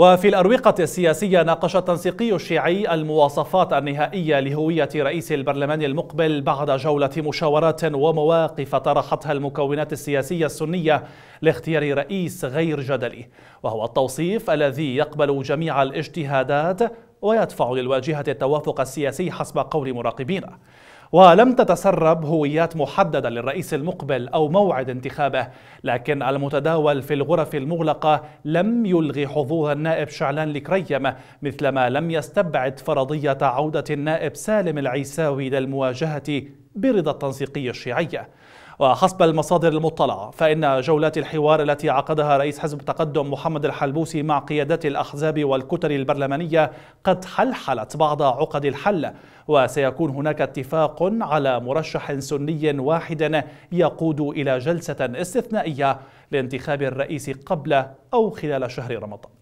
وفي الأروقة السياسية ناقش التنسيقي الشيعي المواصفات النهائية لهوية رئيس البرلمان المقبل بعد جولة مشاورات ومواقف طرحتها المكونات السياسية السنية لاختيار رئيس غير جدلي وهو التوصيف الذي يقبل جميع الاجتهادات ويدفع للواجهة التوافق السياسي حسب قول مراقبين ولم تتسرب هويات محددة للرئيس المقبل أو موعد انتخابه لكن المتداول في الغرف المغلقة لم يلغي حضور النائب شعلان الكريم مثلما لم يستبعد فرضية عودة النائب سالم العيساوي للمواجهة برضا التنسيقية الشيعية وحسب المصادر المطلعة فإن جولات الحوار التي عقدها رئيس حزب التقدم محمد الحلبوسي مع قيادات الأحزاب والكتل البرلمانية قد حلحلت بعض عقد الحل وسيكون هناك اتفاق على مرشح سني واحد يقود إلى جلسة استثنائية لانتخاب الرئيس قبل أو خلال شهر رمضان